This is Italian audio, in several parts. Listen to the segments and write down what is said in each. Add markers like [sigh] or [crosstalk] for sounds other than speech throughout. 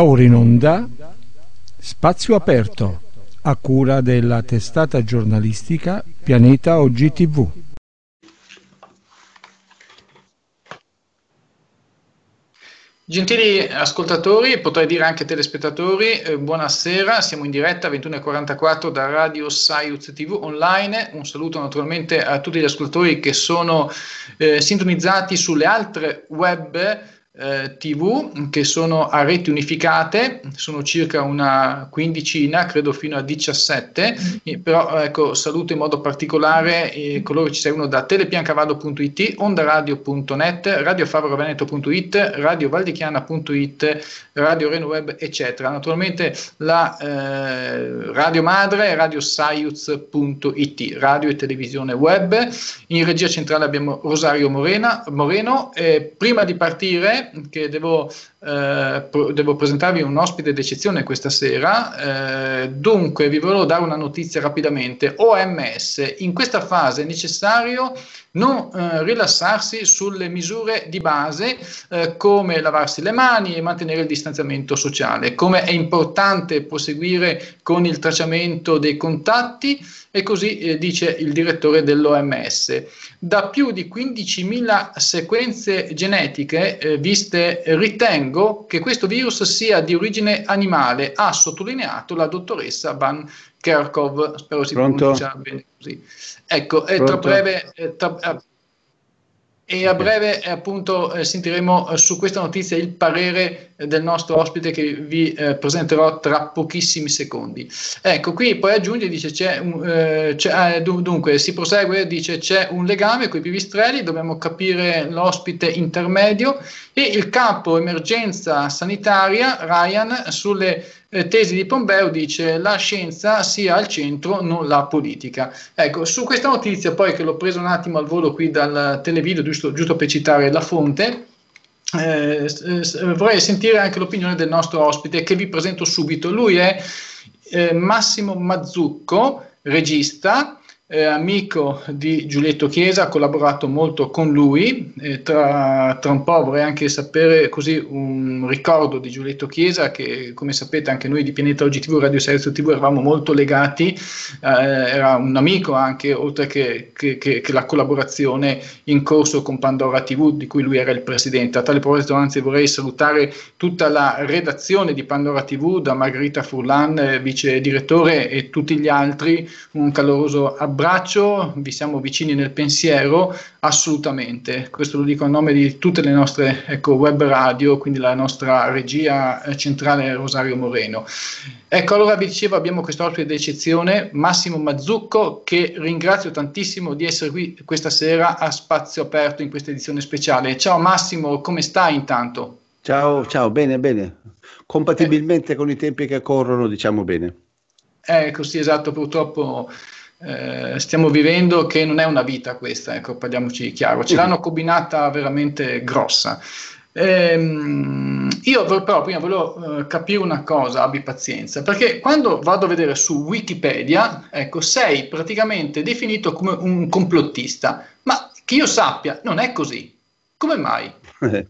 Ora in onda Spazio Aperto a cura della testata giornalistica Pianeta Oggi TV. Gentili ascoltatori, potrei dire anche telespettatori, eh, buonasera, siamo in diretta 21.44 da Radio Saiuz TV online, un saluto naturalmente a tutti gli ascoltatori che sono eh, sintonizzati sulle altre web eh, TV che sono a reti unificate, sono circa una quindicina, credo fino a 17, mm-hmm. eh, però ecco, saluto in modo particolare eh, coloro che ci seguono da telepiancavallo.it, ondaradio.net, radiofavoroveneto.it, radiovaldichiana.it, Radio Renweb, eccetera. Naturalmente la eh, radio madre è radiosaiuz.it, radio e televisione web. In regia centrale abbiamo Rosario Morena, Moreno. prima di partire che devo, eh, devo presentarvi un ospite d'eccezione questa sera, eh, dunque vi volevo dare una notizia rapidamente. OMS, in questa fase è necessario non eh, rilassarsi sulle misure di base eh, come lavarsi le mani e mantenere il distanziamento sociale, come è importante proseguire con il tracciamento dei contatti. E così eh, dice il direttore dell'OMS. Da più di 15.000 sequenze genetiche eh, viste, ritengo che questo virus sia di origine animale, ha sottolineato la dottoressa Van Kerkhoff. Spero si Pronto? pronuncia bene così. Ecco, eh, tra breve. Eh, tra, e a breve eh, appunto eh, sentiremo su questa notizia il parere del nostro ospite che vi eh, presenterò tra pochissimi secondi. Ecco, qui poi aggiunge, dice, c'è un, eh, c'è, ah, eh, dunque, si prosegue, dice, c'è un legame con i pipistrelli, dobbiamo capire l'ospite intermedio e il capo emergenza sanitaria, Ryan, sulle eh, tesi di Pompeo dice la scienza sia al centro, non la politica. Ecco, su questa notizia poi che l'ho presa un attimo al volo qui dal televideo, giusto, giusto per citare la fonte, eh, eh, vorrei sentire anche l'opinione del nostro ospite che vi presento subito. Lui è eh, Massimo Mazzucco, regista, eh, amico di Giulietto Chiesa, ha collaborato molto con lui, eh, tra, tra, un po' vorrei anche sapere così un ricordo di Giulietto Chiesa che come sapete anche noi di Pianeta Oggi OGTV, Radio Servizio TV eravamo molto legati, eh, era un amico anche oltre che, che, che, che, la collaborazione in corso con Pandora TV di cui lui era il presidente. A tale proposito anzi vorrei salutare tutta la redazione di Pandora TV da Margherita Furlan, eh, vice direttore e tutti gli altri, un caloroso abbraccio abbraccio, vi siamo vicini nel pensiero, assolutamente. Questo lo dico a nome di tutte le nostre ecco, web radio, quindi la nostra regia eh, centrale Rosario Moreno. Ecco, allora vi dicevo, abbiamo questo ospite d'eccezione, Massimo Mazzucco, che ringrazio tantissimo di essere qui questa sera a spazio aperto in questa edizione speciale. Ciao Massimo, come stai intanto? Ciao, ciao, bene, bene. Compatibilmente eh. con i tempi che corrono, diciamo bene. Ecco, eh, sì, esatto, purtroppo eh, stiamo vivendo che non è una vita questa, ecco, parliamoci chiaro, ce l'hanno combinata veramente grossa. Ehm, io però prima volevo eh, capire una cosa, abbi pazienza, perché quando vado a vedere su Wikipedia, ecco, sei praticamente definito come un complottista, ma che io sappia non è così. Come mai? Eh,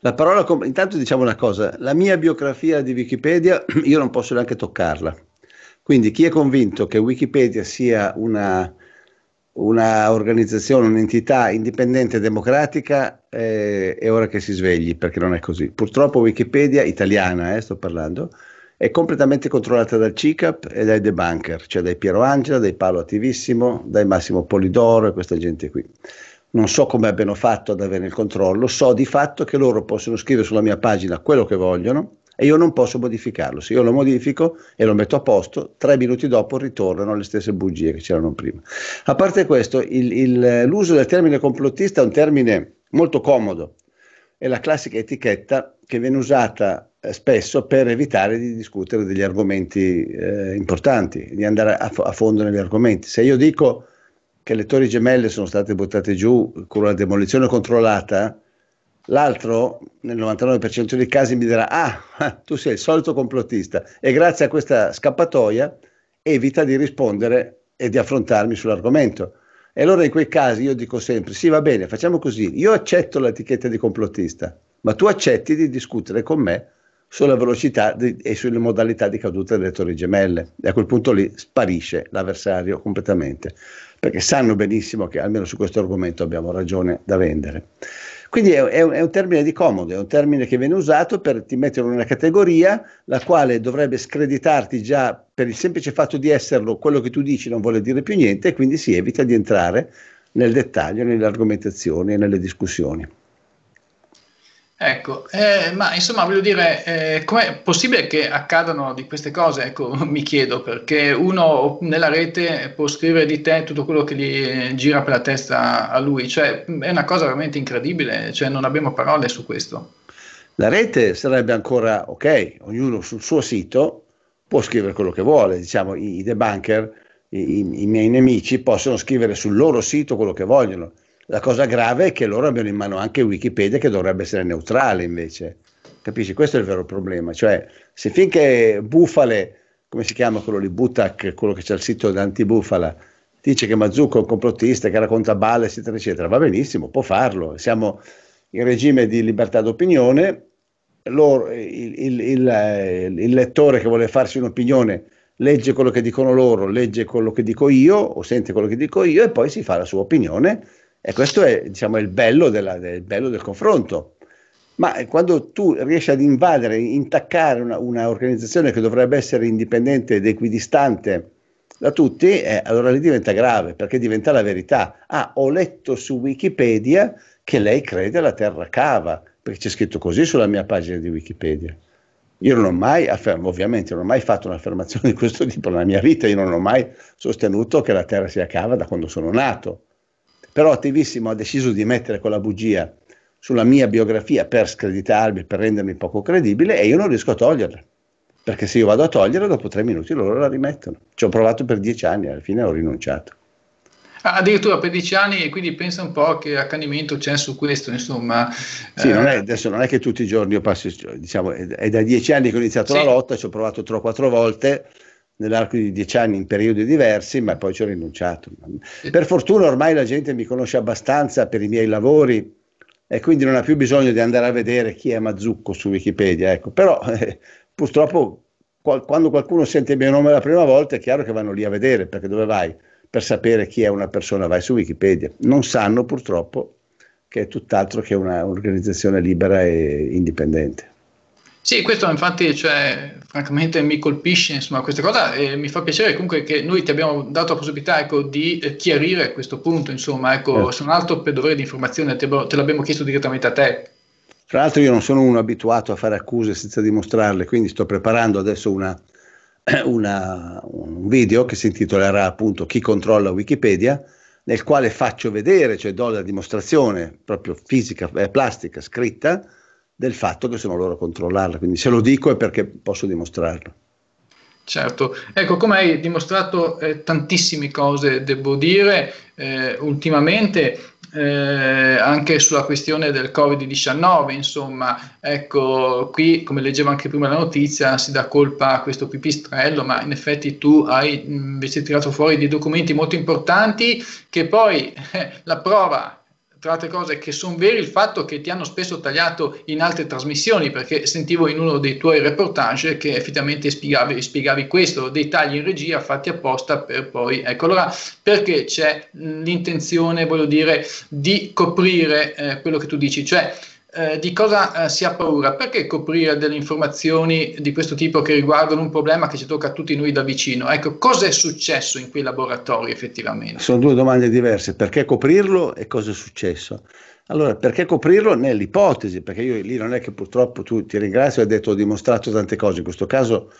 la parola, intanto diciamo una cosa, la mia biografia di Wikipedia [clears throat] io non posso neanche toccarla quindi chi è convinto che Wikipedia sia una, una organizzazione, un'entità indipendente e democratica, eh, è ora che si svegli, perché non è così. Purtroppo Wikipedia, italiana eh, sto parlando, è completamente controllata dal CICAP e dai debunker, cioè dai Piero Angela, dai Paolo Attivissimo, dai Massimo Polidoro e questa gente qui. Non so come abbiano fatto ad avere il controllo, so di fatto che loro possono scrivere sulla mia pagina quello che vogliono, e io non posso modificarlo. Se io lo modifico e lo metto a posto, tre minuti dopo ritornano le stesse bugie che c'erano prima. A parte questo, il, il, l'uso del termine complottista è un termine molto comodo, è la classica etichetta che viene usata eh, spesso per evitare di discutere degli argomenti eh, importanti, di andare a, a, fondo negli argomenti. Se io dico che le torri gemelle sono state buttate giù con una demolizione controllata, l'altro nel 99% dei casi mi dirà, ah, ah, tu sei il solito complottista e grazie a questa scappatoia evita di rispondere e di affrontarmi sull'argomento. E allora in quei casi io dico sempre, sì va bene, facciamo così, io accetto l'etichetta di complottista, ma tu accetti di discutere con me sulla velocità di, e sulle modalità di caduta delle torri gemelle. E a quel punto lì sparisce l'avversario completamente, perché sanno benissimo che almeno su questo argomento abbiamo ragione da vendere. Quindi è, è, è, un, termine di comodo, è un termine che viene usato per ti mettere in una categoria la quale dovrebbe screditarti già per il semplice fatto di esserlo, quello che tu dici non vuole dire più niente e quindi si evita di entrare nel dettaglio, nelle argomentazioni e nelle discussioni. Ecco, eh, ma insomma voglio dire, eh, com'è possibile che accadano di queste cose? Ecco, [laughs] mi chiedo, perché uno nella rete può scrivere di te tutto quello che gli eh, gira per la testa a lui, cioè è una cosa veramente incredibile, cioè non abbiamo parole su questo. La rete sarebbe ancora ok, ognuno sul suo sito può scrivere quello che vuole, diciamo i, debunker, i, i miei nemici possono scrivere sul loro sito quello che vogliono la cosa grave è che loro abbiano in mano anche Wikipedia che dovrebbe essere neutrale invece. Capisci? Questo è il vero problema. Cioè, se finché Bufale, come si chiama quello di Butac, quello che c'è al sito d'antibufala, dice che Mazzucco è un complottista, che racconta balle, eccetera, eccetera, va benissimo, può farlo. Siamo in regime di libertà d'opinione, loro, il, il, il, eh, il lettore che vuole farsi un'opinione legge quello che dicono loro, legge quello che dico io o sente quello che dico io e poi si fa la sua opinione e questo è diciamo, il, bello della, del bello del confronto. Ma eh, quando tu riesci ad invadere, intaccare un'organizzazione una che dovrebbe essere indipendente ed equidistante da tutti, eh, allora lì diventa grave, perché diventa la verità. Ah, ho letto su Wikipedia che lei crede alla terra cava, perché c'è scritto così sulla mia pagina di Wikipedia. Io non ho mai affermato, ovviamente non ho mai fatto un'affermazione di questo tipo nella mia vita, io non ho mai sostenuto che la terra sia cava da quando sono nato. Però Attivissimo ha deciso di mettere quella bugia sulla mia biografia per screditarmi, per rendermi poco credibile e io non riesco a toglierla. Perché se io vado a toglierla, dopo tre minuti loro la rimettono. Ci ho provato per dieci anni, alla fine ho rinunciato. Ah, addirittura per dieci anni, quindi pensa un po' che accanimento c'è su questo, insomma. Sì, non eh, è, adesso non è che tutti i giorni io passo, diciamo, è, da dieci anni che ho iniziato sì. la lotta, ci ho provato tre o quattro volte, nell'arco di dieci anni in periodi diversi, ma poi ci ho rinunciato. Per fortuna ormai la gente mi conosce abbastanza per i miei lavori e quindi non ha più bisogno di andare a vedere chi è Mazzucco su Wikipedia. Ecco. Però [laughs] eh, purtroppo qual- quando qualcuno sente il mio nome la prima volta è chiaro che vanno lì a vedere, perché dove vai? Per sapere chi è una persona vai su Wikipedia. Non sanno purtroppo che è tutt'altro che una, un'organizzazione libera e indipendente. Sì, questo infatti, cioè, francamente mi colpisce insomma, questa cosa e mi fa piacere comunque che noi ti abbiamo dato la possibilità ecco, di eh, chiarire questo punto, insomma, ecco, eh. Certo. se non altro per dovere di informazione te, te l'abbiamo chiesto direttamente a te. Tra l'altro io non sono uno abituato a fare accuse senza dimostrarle, quindi sto preparando adesso una, [clears throat] una, un video che si intitolerà appunto Chi controlla Wikipedia, nel quale faccio vedere, cioè do la dimostrazione proprio fisica, eh, plastica, scritta, del fatto che sono loro a controllarla. Quindi se lo dico è perché posso dimostrarlo. Certo, ecco come hai dimostrato eh, tantissime cose, devo dire, eh, ultimamente eh, anche sulla questione del Covid-19, insomma, ecco, qui come leggevo anche prima la notizia, si dà colpa a questo pipistrello, ma in effetti tu hai invece tirato fuori dei documenti molto importanti che poi eh, la prova tra altre cose che sono veri il fatto che ti hanno spesso tagliato in altre trasmissioni, perché sentivo in uno dei tuoi reportage che effettivamente spiegavi, spiegavi questo, dei tagli in regia fatti apposta per poi... Ecco, allora perché c'è l'intenzione, voglio dire, di coprire eh, quello che tu dici? Cioè, eh, di cosa eh, si ha paura? Perché coprire delle informazioni di questo tipo che riguardano un problema che ci tocca a tutti noi da vicino? Ecco, cosa è successo in quei laboratori effettivamente? Sono due domande diverse, perché coprirlo e cosa è successo? Allora, perché coprirlo nell'ipotesi? Perché io lì non è che purtroppo tu ti ringrazio, hai detto ho dimostrato tante cose, in questo caso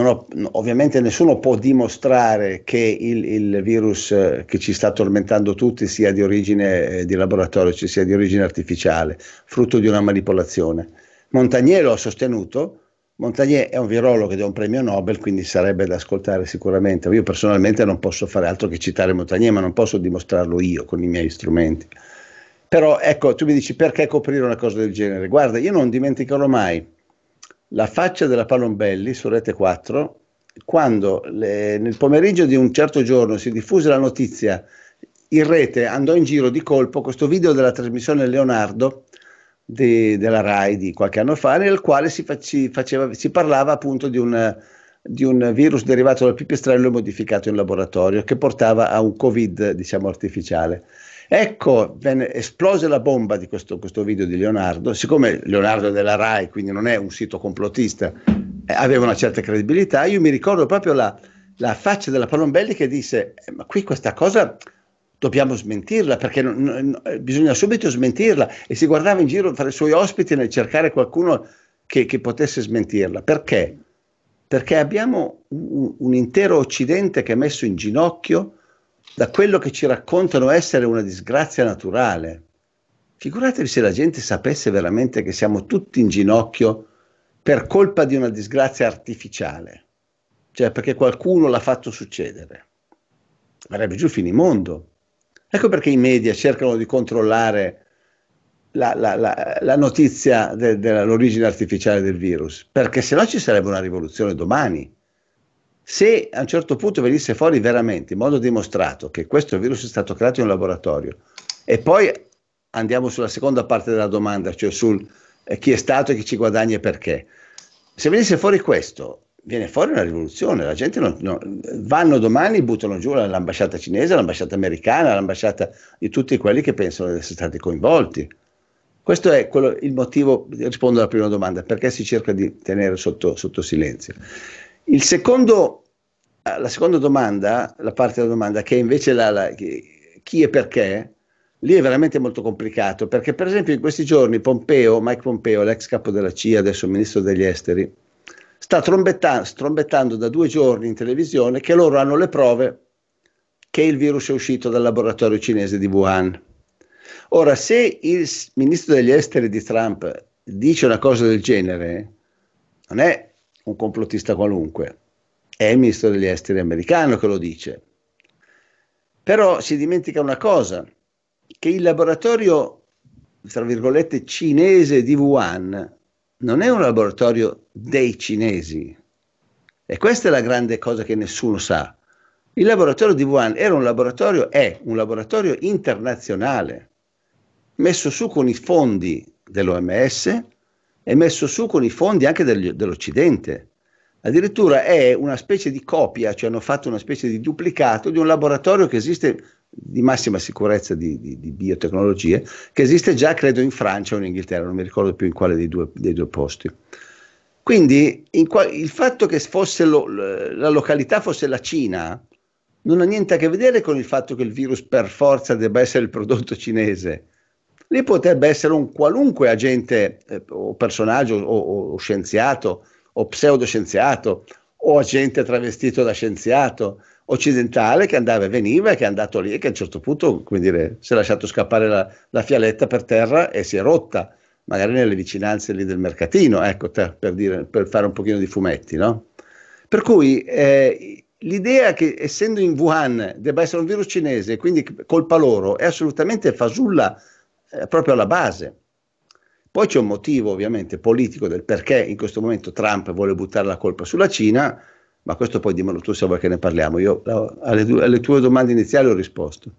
ho, ovviamente nessuno può dimostrare che il, il, virus eh, che ci sta tormentando tutti sia di origine eh, di laboratorio, cioè sia di origine artificiale, frutto di una manipolazione. Montagnier lo ha sostenuto, Montagnier è un virologo ed è un premio Nobel, quindi sarebbe da ascoltare sicuramente. Io personalmente non posso fare altro che citare Montagnier, ma non posso dimostrarlo io con i miei strumenti. Però ecco, tu mi dici perché coprire una cosa del genere? Guarda, io non dimenticherò mai la faccia della Palombelli su Rete 4 quando le, nel pomeriggio di un certo giorno si diffuse la notizia in rete andò in giro di colpo questo video della trasmissione Leonardo di, della RAI di qualche anno fa nel quale si, faci, faceva, si parlava appunto di un, di un, virus derivato dal pipistrello modificato in laboratorio che portava a un covid diciamo artificiale Ecco, venne, esplose la bomba di questo, questo, video di Leonardo, siccome Leonardo è della RAI, quindi non è un sito complottista, eh, aveva una certa credibilità, io mi ricordo proprio la, la faccia della Palombelli che disse, eh, ma qui questa cosa dobbiamo smentirla perché non, non, eh, bisogna subito smentirla e si guardava in giro tra i suoi ospiti nel cercare qualcuno che, che potesse smentirla. Perché? Perché abbiamo un, un, intero Occidente che è messo in ginocchio da quello che ci raccontano essere una disgrazia naturale. Figuratevi se la gente sapesse veramente che siamo tutti in ginocchio per colpa di una disgrazia artificiale, cioè perché qualcuno l'ha fatto succedere. Sarebbe giù finimondo. Ecco perché i media cercano di controllare la, la, la, la notizia de, dell'origine artificiale del virus, perché se no ci sarebbe una rivoluzione domani se a un certo punto venisse fuori veramente in modo dimostrato che questo virus è stato creato in un laboratorio e poi andiamo sulla seconda parte della domanda, cioè sul eh, chi è stato e chi ci guadagna e perché. Se venisse fuori questo, viene fuori una rivoluzione, la gente non, non, vanno domani, buttano giù l'ambasciata cinese, l'ambasciata americana, l'ambasciata di tutti quelli che pensano di essere stati coinvolti. Questo è quello, il motivo, rispondo alla prima domanda, perché si cerca di tenere sotto, sotto silenzio. Il secondo, eh, la seconda domanda, la parte della domanda, che è invece la, la, chi e perché, lì è veramente molto complicato, perché per esempio in questi giorni Pompeo, Mike Pompeo, l'ex capo della CIA, adesso ministro degli esteri, sta trombetta- strombettando da due giorni in televisione che loro hanno le prove che il virus è uscito dal laboratorio cinese di Wuhan. Ora, se il ministro degli esteri di Trump dice una cosa del genere, non è un complottista qualunque, è il ministro degli esteri americano che lo dice. Però si dimentica una cosa, che il laboratorio, tra virgolette, cinese di Wuhan non è un laboratorio dei cinesi. E questa è la grande cosa che nessuno sa. Il laboratorio di Wuhan era un laboratorio, è un laboratorio internazionale, messo su con i fondi dell'OMS, è messo su con i fondi anche del, dell'Occidente. Addirittura è una specie di copia, cioè hanno fatto una specie di duplicato di un laboratorio che esiste di massima sicurezza di, di, di biotecnologie, che esiste già credo in Francia o in Inghilterra, non mi ricordo più in quale dei due, dei due posti. Quindi qua, il fatto che lo, la località fosse la Cina non ha niente a che vedere con il fatto che il virus per forza debba essere il prodotto cinese lì potrebbe essere un qualunque agente eh, o personaggio o, o, scienziato o pseudoscienziato o agente travestito da scienziato occidentale che andava e veniva e che è andato lì e che a un certo punto come dire, si è lasciato scappare la, la fialetta per terra e si è rotta magari nelle vicinanze lì del mercatino, ecco, te, per, dire, per, fare un pochino di fumetti, no? Per cui eh, l'idea che essendo in Wuhan debba essere un virus cinese, quindi colpa loro, è assolutamente fasulla eh, proprio alla base. Poi c'è un motivo ovviamente politico del perché in questo momento Trump vuole buttare la colpa sulla Cina, ma questo poi dimmelo tu se vuoi che ne parliamo. Io alle, alle tue domande iniziali ho risposto.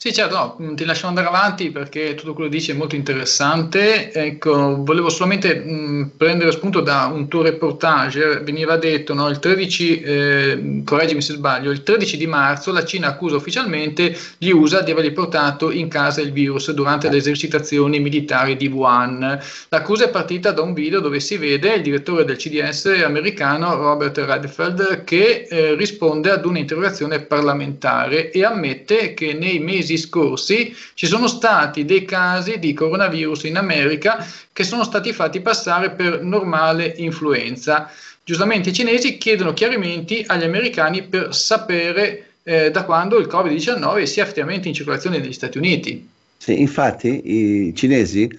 Sì, certo, no, mm, ti lascio andare avanti perché tutto quello che dici è molto interessante. Ecco, volevo solamente mh, mm, prendere spunto da un tuo reportage, veniva detto, no, il 13, eh, correggimi se sbaglio, il 13 di marzo la Cina accusa ufficialmente gli USA di avergli portato in casa il virus durante le esercitazioni militari di Wuhan. L'accusa è partita da un video dove si vede il direttore del CDS americano Robert Redfeld che eh, risponde ad un'interrogazione parlamentare e ammette che nei mesi mesi scorsi ci sono stati dei casi di coronavirus in America che sono stati fatti passare per normale influenza. Giustamente i cinesi chiedono chiarimenti agli americani per sapere eh, da quando il Covid-19 sia effettivamente in circolazione negli Stati Uniti. Sì, infatti i cinesi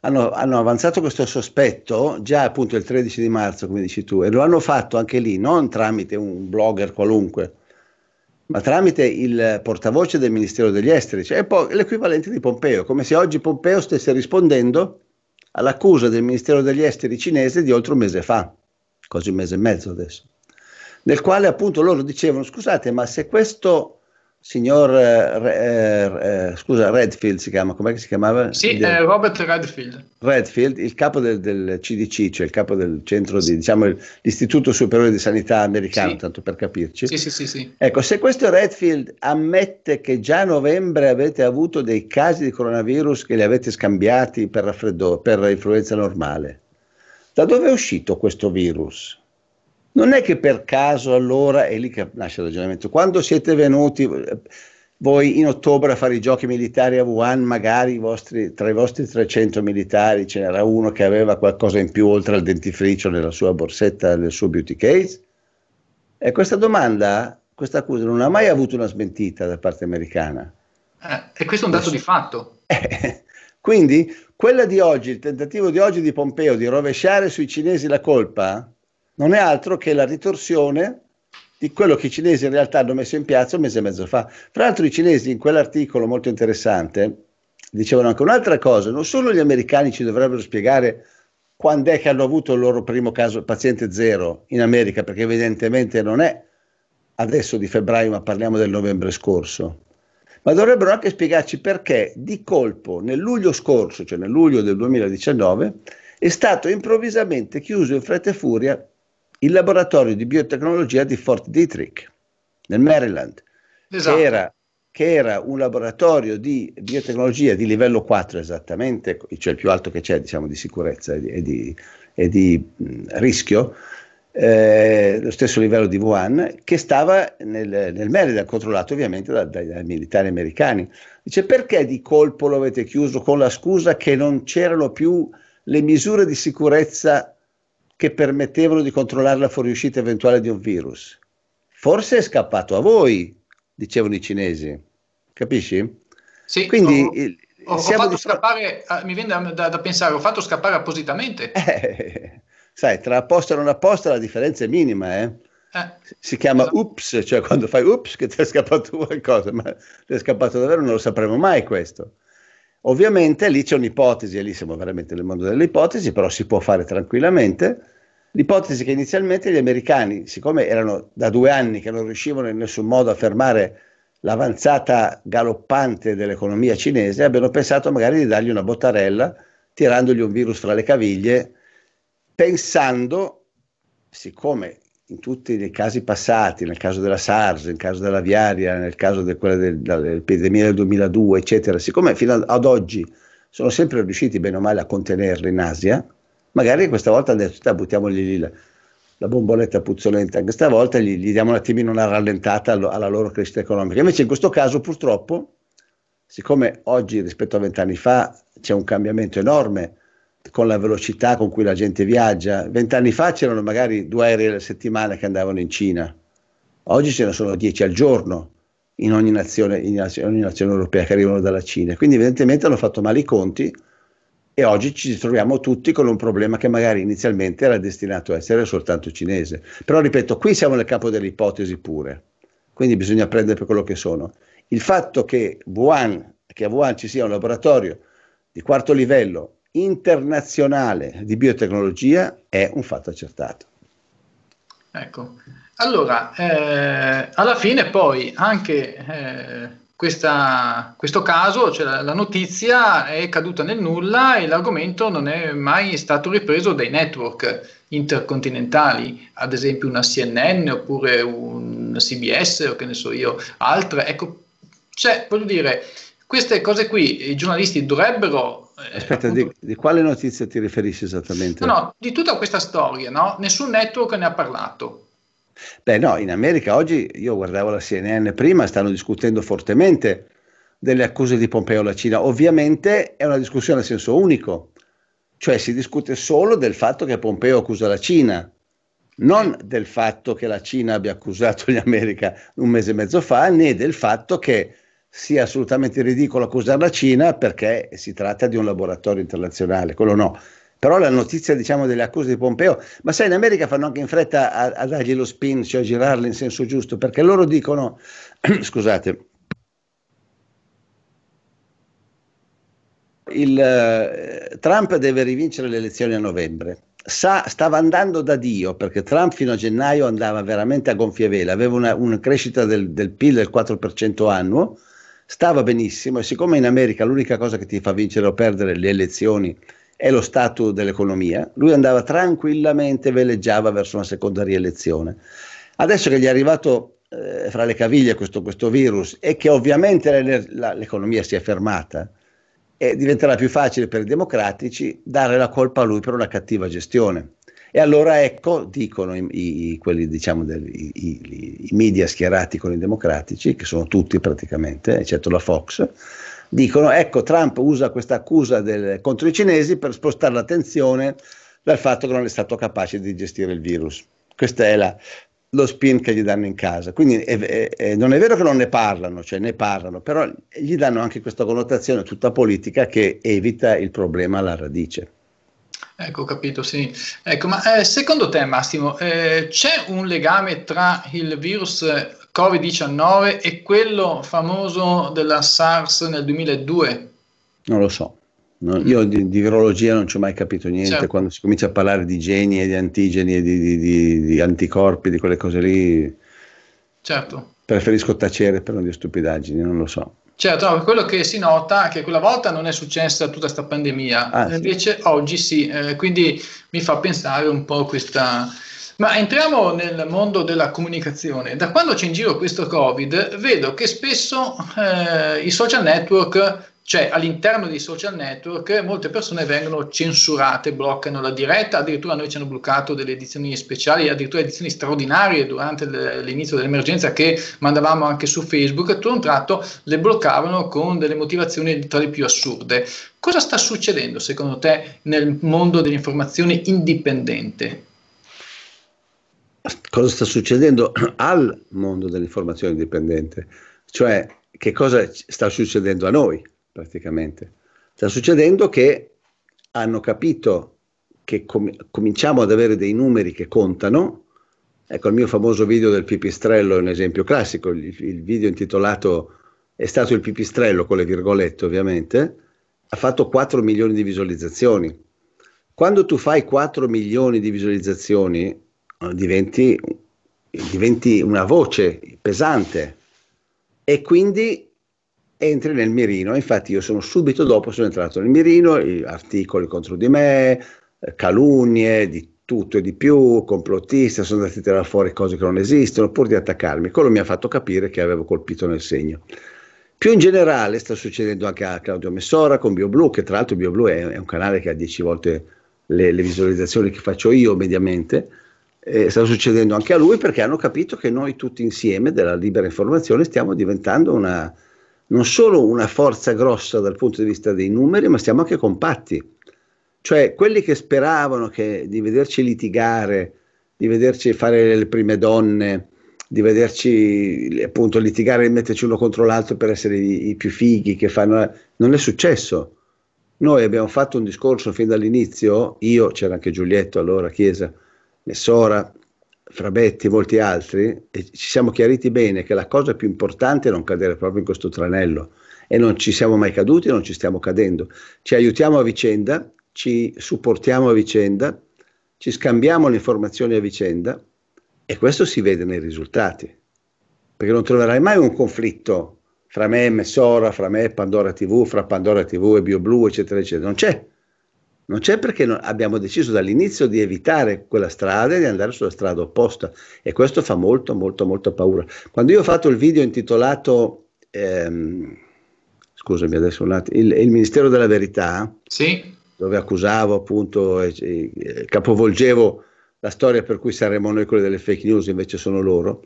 hanno, hanno, avanzato questo sospetto già appunto il 13 di marzo, come dici tu, e lo hanno fatto anche lì, non tramite un blogger qualunque, ma tramite il portavoce del Ministero degli Esteri, cioè è l'equivalente di Pompeo, come se oggi Pompeo stesse rispondendo all'accusa del Ministero degli Esteri cinese di oltre un mese fa, quasi un mese e mezzo adesso, nel quale appunto loro dicevano scusate ma se questo signor eh, eh, eh, scusa, Redfield si chiama, com'è che si chiamava? Sì, il, eh, Robert Redfield. Redfield, il capo del, del, CDC, cioè il capo del centro sì. di, diciamo, l'Istituto Superiore di Sanità americano, sì. tanto per capirci. Sì, sì, sì, sì, Ecco, se questo Redfield ammette che già a novembre avete avuto dei casi di coronavirus che li avete scambiati per, raffreddore, per influenza normale, da dove è uscito questo virus? Non è che per caso allora è lì che nasce il ragionamento. Quando siete venuti eh, voi in ottobre a fare i giochi militari a Wuhan, magari i vostri, tra i vostri 300 militari ce n'era uno che aveva qualcosa in più oltre al dentifricio nella sua borsetta, nel suo beauty case? E questa domanda, questa accusa non ha mai avuto una smentita da parte americana. Eh, e questo è un dato questo. di fatto. [laughs] quindi quella di oggi, il tentativo di oggi di Pompeo di rovesciare sui cinesi la colpa, non è altro che la ritorsione di quello che i cinesi in realtà hanno messo in piazza un mese e mezzo fa. Tra l'altro i cinesi in quell'articolo molto interessante dicevano anche un'altra cosa, non solo gli americani ci dovrebbero spiegare quando è che hanno avuto il loro primo caso, paziente zero in America, perché evidentemente non è adesso di febbraio, ma parliamo del novembre scorso, ma dovrebbero anche spiegarci perché di colpo nel luglio scorso, cioè nel luglio del 2019, è stato improvvisamente chiuso in fretta e furia il laboratorio di biotecnologia di Fort Detrick, nel Maryland, esatto. che, era, che, era, un laboratorio di biotecnologia di livello 4 esattamente, cioè il più alto che c'è diciamo, di sicurezza e di, e di, mh, rischio, eh, lo stesso livello di Wuhan, che stava nel, nel Maryland, controllato ovviamente da, da, dai militari americani. Dice perché di colpo lo avete chiuso con la scusa che non c'erano più le misure di sicurezza che permettevano di controllare la fuoriuscita eventuale di un virus. Forse è scappato a voi, dicevano i cinesi. Capisci? Sì, Quindi, ho, il, eh, ho, ho fatto di... scappare, ah, mi viene da, da, da, pensare, ho fatto scappare appositamente. [laughs] Eh, sai, tra apposta e non apposta la differenza è minima, eh? Eh, si chiama esatto. ups, cioè quando fai ups che ti è scappato [laughs] qualcosa, ma ti è scappato davvero non lo sapremo mai questo. Ovviamente lì c'è un'ipotesi, e lì siamo veramente nel mondo delle ipotesi, però si può fare tranquillamente. L'ipotesi che inizialmente gli americani, siccome erano da due anni che non riuscivano in nessun modo a fermare l'avanzata galoppante dell'economia cinese, abbiano pensato magari di dargli una bottarella tirandogli un virus fra le caviglie, pensando, siccome in tutti i casi passati, nel caso della SARS, nel caso della Viaria, nel caso di quella del, dell'epidemia del 2002, eccetera, siccome fino ad oggi sono sempre riusciti bene o male a contenerle in Asia, magari questa volta hanno detto, buttiamogli lì la, la bomboletta puzzolenta, anche stavolta gli, gli, diamo un attimino una rallentata allo, alla loro crescita economica. Invece in questo caso purtroppo, siccome oggi rispetto a vent'anni fa c'è un cambiamento enorme, con la velocità con cui la gente viaggia. Vent'anni fa c'erano magari due aerei alla settimana che andavano in Cina, oggi ce ne sono dieci al giorno in ogni nazione, in ogni nazione europea che arrivano dalla Cina. Quindi evidentemente hanno fatto male i conti e oggi ci troviamo tutti con un problema che magari inizialmente era destinato a essere soltanto cinese. Però ripeto, qui siamo nel campo delle ipotesi pure, quindi bisogna prendere per quello che sono. Il fatto che, Wuhan, che a Wuhan ci sia un laboratorio di quarto livello internazionale di biotecnologia è un fatto accertato. Ecco, allora, eh, alla fine poi anche eh, questa, questo caso, cioè la, la, notizia è caduta nel nulla e l'argomento non è mai stato ripreso dai network intercontinentali, ad esempio una CNN oppure un CBS o che ne so io, altre. Ecco, cioè, voglio dire, queste cose qui i giornalisti dovrebbero eh, Aspetta, appunto... di, di, quale notizia ti riferisci esattamente? No, no, di tutta questa storia, no? Nessun network ne ha parlato. Beh, no, in America oggi, io guardavo la CNN prima, stanno discutendo fortemente delle accuse di Pompeo alla Cina. Ovviamente è una discussione a senso unico, cioè si discute solo del fatto che Pompeo accusa la Cina, non del fatto che la Cina abbia accusato l'America un mese e mezzo fa, né del fatto che sia assolutamente ridicolo accusare la Cina perché si tratta di un laboratorio internazionale, quello no. Però la notizia diciamo, delle accuse di Pompeo, ma sai in America fanno anche in fretta a, a dargli lo spin, cioè a girarle in senso giusto, perché loro dicono, [clears throat] scusate, il, eh, Trump deve rivincere le elezioni a novembre. Sa, stava andando da Dio perché Trump fino a gennaio andava veramente a gonfie vele, aveva una, una crescita del, del PIL del 4% annuo, stava benissimo e siccome in America l'unica cosa che ti fa vincere o perdere le elezioni è lo stato dell'economia, lui andava tranquillamente, veleggiava verso una seconda rielezione. Adesso che gli è arrivato eh, fra le caviglie questo, questo, virus e che ovviamente le, la, l'economia si è fermata, eh, diventerà più facile per i democratici dare la colpa a lui per una cattiva gestione. E allora ecco, dicono i, i quelli diciamo del, i, i, i, media schierati con i democratici, che sono tutti praticamente, eccetto la Fox, dicono ecco Trump usa questa accusa del, contro i cinesi per spostare l'attenzione dal fatto che non è stato capace di gestire il virus. Questo è la, lo spin che gli danno in casa. Quindi è, è, è, non è vero che non ne parlano, cioè ne parlano, però gli danno anche questa connotazione tutta politica che evita il problema alla radice. Ecco, capito, sì. Ecco, ma eh, secondo te, Massimo, eh, c'è un legame tra il virus Covid-19 e quello famoso della SARS nel 2002? Non lo so. No, mm. io di, di, virologia non ci ho mai capito niente, certo. quando si comincia a parlare di geni e di antigeni e di, di, di anticorpi, di quelle cose lì, certo. preferisco tacere per non dire stupidaggini, non lo so. Certo, cioè, no, quello che si nota è che quella volta non è successa tutta questa pandemia, ah, sì. invece oggi sì, eh, quindi mi fa pensare un po' questa... Ma entriamo nel mondo della comunicazione. Da quando c'è in giro questo Covid, vedo che spesso eh, i social network cioè all'interno dei social network molte persone vengono censurate, bloccano la diretta, addirittura noi ci hanno bloccato delle edizioni speciali, addirittura edizioni straordinarie durante l'inizio dell'emergenza che mandavamo anche su Facebook, tutto un tratto le bloccavano con delle motivazioni tra le più assurde. Cosa sta succedendo secondo te nel mondo dell'informazione indipendente? Cosa sta succedendo al mondo dell'informazione indipendente? Cioè, che cosa sta succedendo a noi? praticamente. Sta succedendo che hanno capito che com- cominciamo ad avere dei numeri che contano. Ecco, il mio famoso video del pipistrello è un esempio classico, il, il video intitolato è stato il pipistrello con le virgolette ovviamente, ha fatto 4 milioni di visualizzazioni. Quando tu fai 4 milioni di visualizzazioni eh, diventi, diventi una voce pesante e quindi entri nel mirino. Infatti io sono subito dopo, sono entrato nel mirino, articoli contro di me, eh, calunnie, di tutto e di più, complottista, sono andati a tirare fuori cose che non esistono, pur di attaccarmi. Quello mi ha fatto capire che avevo colpito nel segno. Più in generale sta succedendo anche a Claudio Messora con BioBlu, che tra l'altro BioBlu è, è un canale che ha 10 volte le, le, visualizzazioni che faccio io mediamente, eh, sta succedendo anche a lui perché hanno capito che noi tutti insieme della libera informazione stiamo diventando una, non solo una forza grossa dal punto di vista dei numeri, ma siamo anche compatti. Cioè, quelli che speravano che, di vederci litigare, di vederci fare le prime donne, di vederci appunto litigare e metterci uno contro l'altro per essere i, i più fighi che fanno. Non è successo. Noi abbiamo fatto un discorso fin dall'inizio, io, c'era anche Giulietto allora, Chiesa, Messora, fra Betti e molti altri, e ci siamo chiariti bene che la cosa più importante è non cadere proprio in questo tranello e non ci siamo mai caduti non ci stiamo cadendo. Ci aiutiamo a vicenda, ci supportiamo a vicenda, ci scambiamo le informazioni a vicenda e questo si vede nei risultati, perché non troverai mai un conflitto fra me e Messora, fra me e Pandora TV, fra Pandora TV e BioBlu, eccetera, eccetera. Non c'è, non c'è perché non abbiamo deciso dall'inizio di evitare quella strada e di andare sulla strada opposta e questo fa molto, molto, molto paura. Quando io ho fatto il video intitolato, ehm, scusami adesso un attimo, il, il Ministero della Verità, sì. dove accusavo appunto, e, e, capovolgevo la storia per cui saremmo noi quelli delle fake news, invece sono loro,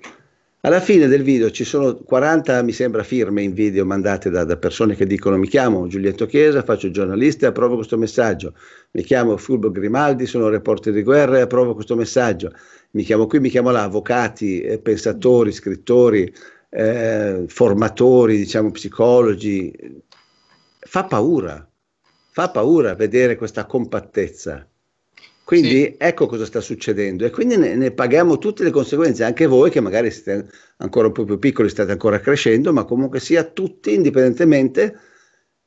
alla fine del video ci sono 40, mi sembra, firme in video mandate da, da persone che dicono mi chiamo Giulietto Chiesa, faccio giornalista e approvo questo messaggio, mi chiamo Fulbo Grimaldi, sono reporter di guerra e approvo questo messaggio, mi chiamo qui, mi chiamo là, avvocati, eh, pensatori, scrittori, eh, formatori, diciamo psicologi. Fa paura, fa paura vedere questa compattezza. Quindi sì. ecco cosa sta succedendo e quindi ne, ne, paghiamo tutte le conseguenze, anche voi che magari siete ancora un po' più piccoli, state ancora crescendo, ma comunque sia tutti, indipendentemente,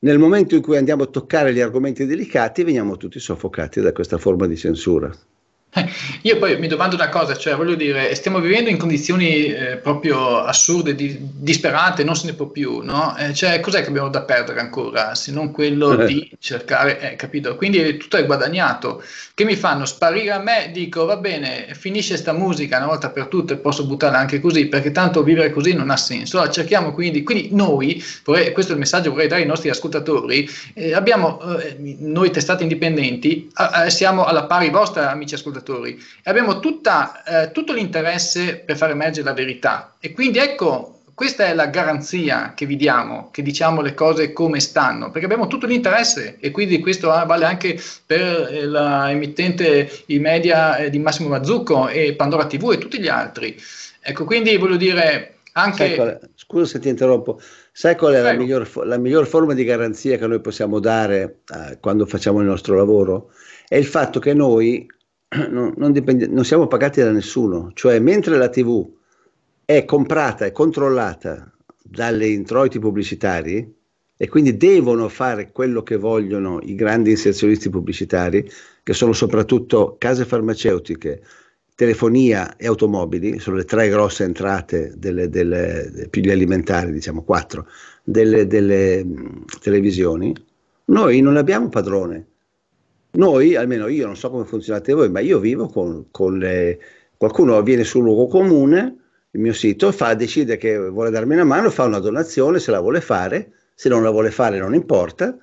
nel momento in cui andiamo a toccare gli argomenti delicati, veniamo tutti soffocati da questa forma di censura. Eh, io poi mi domando una cosa, cioè voglio dire, stiamo vivendo in condizioni eh, proprio assurde, di, disperate, non se ne può più, no? Eh, cioè, cos'è che abbiamo da perdere ancora se non quello eh. di cercare, eh, capito? Quindi tutto è guadagnato. Che mi fanno sparire a me? Dico, va bene, finisce sta musica una volta per tutte, posso buttarla anche così, perché tanto vivere così non ha senso. Allora, cerchiamo quindi, quindi noi, vorrei, questo è il messaggio che vorrei dare ai nostri ascoltatori, abbiamo, noi testate indipendenti, siamo alla pari vostra, amici ascoltatori, ascoltatori e abbiamo tutta, eh, tutto l'interesse per far emergere la verità. E quindi ecco, questa è la garanzia che vi diamo, che diciamo le cose come stanno, perché abbiamo tutto l'interesse e quindi questo ah, vale anche per eh, l'emittente i media eh, di Massimo Mazzucco e Pandora TV e tutti gli altri. Ecco, quindi voglio dire anche... Ecco, scusa se ti interrompo, Sai qual è la miglior, la miglior, forma di garanzia che noi possiamo dare eh, quando facciamo il nostro lavoro? È il fatto che noi [clears throat] non, dipende, non siamo pagati da nessuno, cioè mentre la TV è comprata e controllata dalle introiti pubblicitari e quindi devono fare quello che vogliono i grandi inserzionisti pubblicitari, che sono soprattutto case farmaceutiche, telefonia e automobili, sono le tre grosse entrate delle, delle, più gli alimentari, diciamo quattro, delle, delle televisioni, noi non abbiamo padrone noi, almeno io non so come funzionate voi, ma io vivo con, con le... qualcuno viene sul luogo comune, il mio sito, fa, decide che vuole darmi una mano, fa una donazione se la vuole fare, se non la vuole fare non importa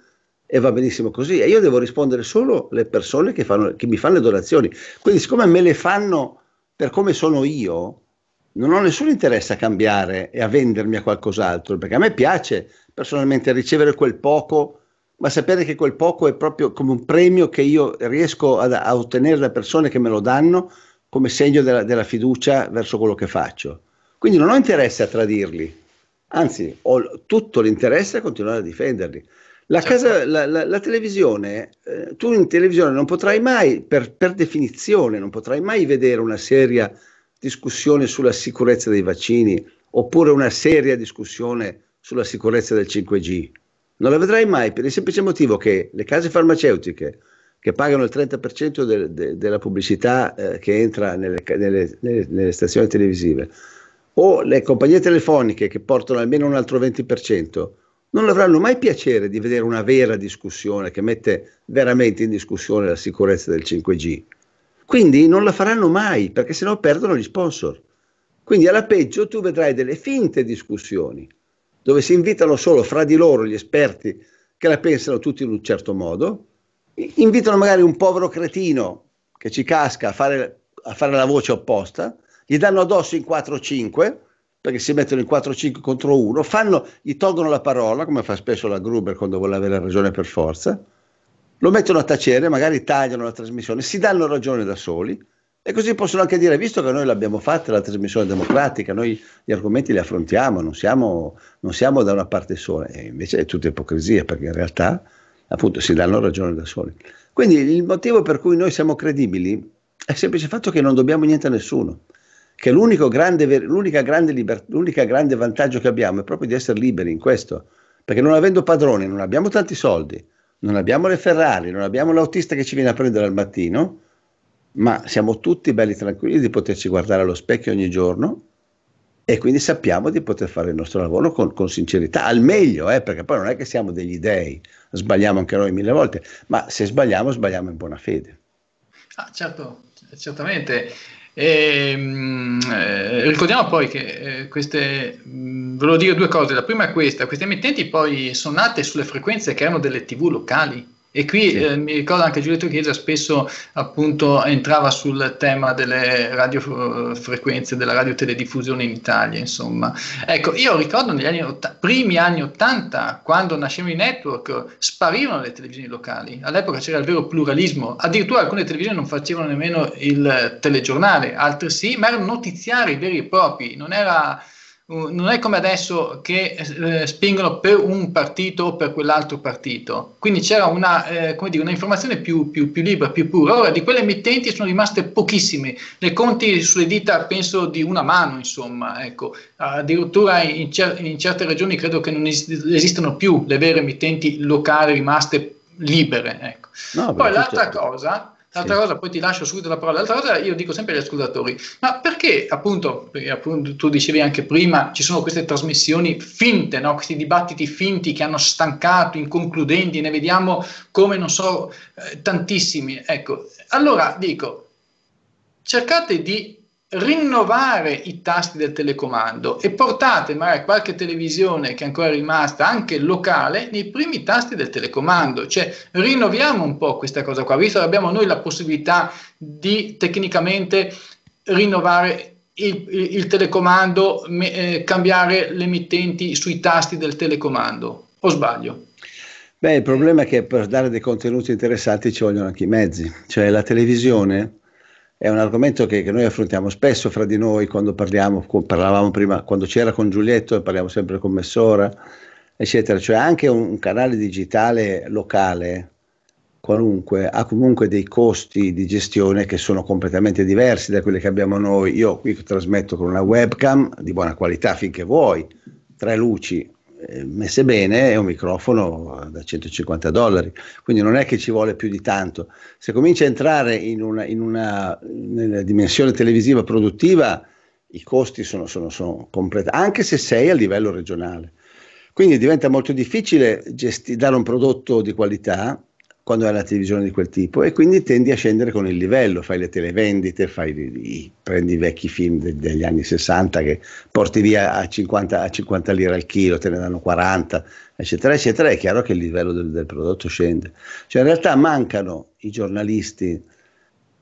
e va benissimo così. E io devo rispondere solo alle persone che, fanno, che mi fanno le donazioni. Quindi siccome me le fanno per come sono io, non ho nessun interesse a cambiare e a vendermi a qualcos'altro, perché a me piace personalmente ricevere quel poco ma sapere che quel poco è proprio come un premio che io riesco ad, a, ottenere da persone che me lo danno come segno della, della fiducia verso quello che faccio. Quindi non ho interesse a tradirli, anzi ho tutto l'interesse a continuare a difenderli. La, certo. casa, la, la, la, televisione, eh, tu in televisione non potrai mai, per, per, definizione, non potrai mai vedere una seria discussione sulla sicurezza dei vaccini oppure una seria discussione sulla sicurezza del 5G. Non la vedrai mai per il semplice motivo che le case farmaceutiche che pagano il 30% de, de, della pubblicità eh, che entra nelle, nelle, nelle, nelle, stazioni televisive o le compagnie telefoniche che portano almeno un altro 20%, non avranno mai piacere di vedere una vera discussione che mette veramente in discussione la sicurezza del 5G. Quindi non la faranno mai perché sennò perdono gli sponsor. Quindi alla peggio tu vedrai delle finte discussioni dove si invitano solo fra di loro gli esperti che la pensano tutti in un certo modo, invitano magari un povero cretino che ci casca a fare, a fare la voce opposta, gli danno addosso in 4-5, perché si mettono in 4-5 contro 1, fanno, gli tolgono la parola, come fa spesso la Gruber quando vuole avere ragione per forza, lo mettono a tacere, magari tagliano la trasmissione, si danno ragione da soli, e così possono anche dire, visto che noi l'abbiamo fatta la trasmissione democratica, noi gli argomenti li affrontiamo, non siamo, non siamo da una parte sola, e invece è tutta ipocrisia, perché in realtà appunto si danno ragione da soli. Quindi il motivo per cui noi siamo credibili è il semplice fatto che non dobbiamo niente a nessuno, che l'unico grande, grande, liber, grande vantaggio che abbiamo è proprio di essere liberi in questo, perché non avendo padroni, non abbiamo tanti soldi, non abbiamo le Ferrari, non abbiamo l'autista che ci viene a prendere al mattino, ma siamo tutti belli tranquilli di poterci guardare allo specchio ogni giorno e quindi sappiamo di poter fare il nostro lavoro con, con sincerità, al meglio, eh, perché poi non è che siamo degli dei, sbagliamo anche noi mille volte, ma se sbagliamo, sbagliamo in buona fede. Ah, certo, certamente. E, ehm, mh, eh, ricordiamo poi che eh, queste, mh, mm, volevo dire due cose, la prima è questa, queste emittenti poi sono nate sulle frequenze che erano delle tv locali, e qui sì. eh, mi ricordo anche Giulietto Chiesa spesso appunto entrava sul tema delle radiofrequenze, eh, della radiotelediffusione in Italia, insomma. Ecco, io ricordo negli anni ott- primi anni 80, quando nascevano i network, sparivano le televisioni locali. All'epoca c'era il vero pluralismo, addirittura alcune televisioni non facevano nemmeno il telegiornale, altre sì, ma erano notiziari veri e propri, non era non è come adesso che eh, spingono per un partito o per quell'altro partito. Quindi c'era una, eh, dire, una informazione più, più, più, libera, più pura. Ora di quelle emittenti sono rimaste pochissime, ne conti sulle dita penso di una mano, insomma. Ecco. Addirittura in, cer- in certe regioni credo che non es- esistono più le vere emittenti locali rimaste libere. Ecco. No, Poi l'altra certo. cosa L'altra sì. cosa, poi ti lascio subito la parola, l'altra cosa io dico sempre agli ascoltatori, ma perché appunto, perché appunto tu dicevi anche prima, ci sono queste trasmissioni finte, no? questi dibattiti finti che hanno stancato, inconcludenti, ne vediamo come, non so, eh, tantissimi. Ecco, allora dico, cercate di rinnovare i tasti del telecomando e portate magari qualche televisione che è ancora rimasta anche locale nei primi tasti del telecomando, cioè rinnoviamo un po' questa cosa qua, visto che abbiamo noi la possibilità di tecnicamente rinnovare il, il telecomando, me, eh, cambiare le emittenti sui tasti del telecomando, o sbaglio? Beh, il problema è che per dare dei contenuti interessanti ci vogliono anche i mezzi, cioè la televisione è un argomento che, che, noi affrontiamo spesso fra di noi quando parliamo, con, parlavamo prima, quando c'era con Giulietto, e parliamo sempre con Messora, eccetera. Cioè anche un, un canale digitale locale, qualunque, ha comunque dei costi di gestione che sono completamente diversi da quelli che abbiamo noi. Io qui trasmetto con una webcam di buona qualità finché vuoi, tre luci, eh, messe bene è un microfono eh, da 150 dollari, quindi non è che ci vuole più di tanto. Se comincia a entrare in una, in una dimensione televisiva produttiva, i costi sono, sono, sono completi, anche se sei a livello regionale. Quindi diventa molto difficile gesti- dare un prodotto di qualità quando hai una televisione di quel tipo e quindi tendi a scendere con il livello, fai le televendite, fai, prendi i vecchi film de, degli anni 60 che porti via a 50, a 50 lire al chilo, te ne danno 40, eccetera, eccetera, è chiaro che il livello del, del prodotto scende. Cioè in realtà mancano i giornalisti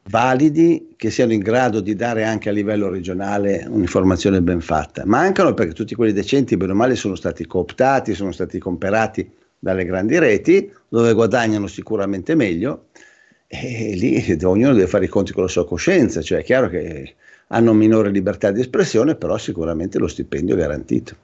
validi che siano in grado di dare anche a livello regionale un'informazione ben fatta. Mancano perché tutti quelli decenti, bene o male, sono stati cooptati, sono stati comperati dalle grandi reti, dove guadagnano sicuramente meglio, e lì ognuno deve fare i conti con la sua coscienza, cioè è chiaro che hanno minore libertà di espressione, però sicuramente lo stipendio è garantito.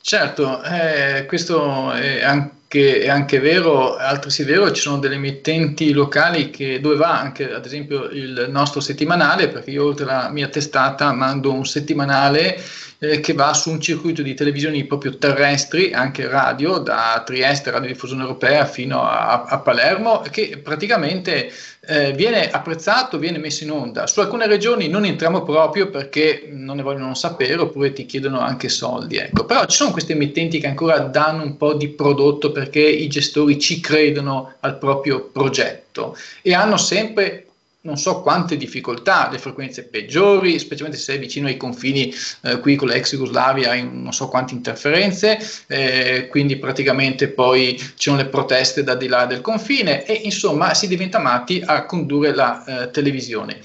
Certo, eh, questo è anche, è anche, vero, altresì vero, ci sono delle emittenti locali che, dove va anche ad esempio il nostro settimanale, perché io oltre alla mia testata mando un settimanale eh, che va su un circuito di televisioni proprio terrestri, anche radio, da Trieste, Radio Diffusione Europea, fino a, a Palermo, che praticamente eh, viene apprezzato, viene messo in onda. Su alcune regioni non entriamo proprio perché non ne vogliono sapere oppure ti chiedono anche soldi. Ecco. Però ci sono questi emittenti che ancora danno un po' di prodotto perché i gestori ci credono al proprio progetto e hanno sempre non so quante difficoltà, le frequenze peggiori, specialmente se sei vicino ai confini eh, qui con l'ex Jugoslavia, in non so quante interferenze, eh, quindi praticamente poi ci sono le proteste da di là del confine e insomma si diventa matti a condurre la eh, televisione.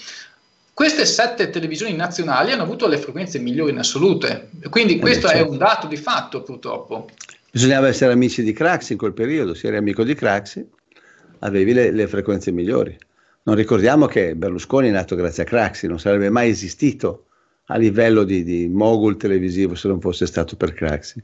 Queste sette televisioni nazionali hanno avuto le frequenze migliori in assolute, quindi eh questo certo. è un dato di fatto purtroppo. Bisognava essere amici di Craxi in quel periodo, se eri amico di Craxi avevi le, le frequenze migliori. Non ricordiamo che Berlusconi è nato grazie a Craxi, non sarebbe mai esistito a livello di, di mogul televisivo se non fosse stato per Craxi.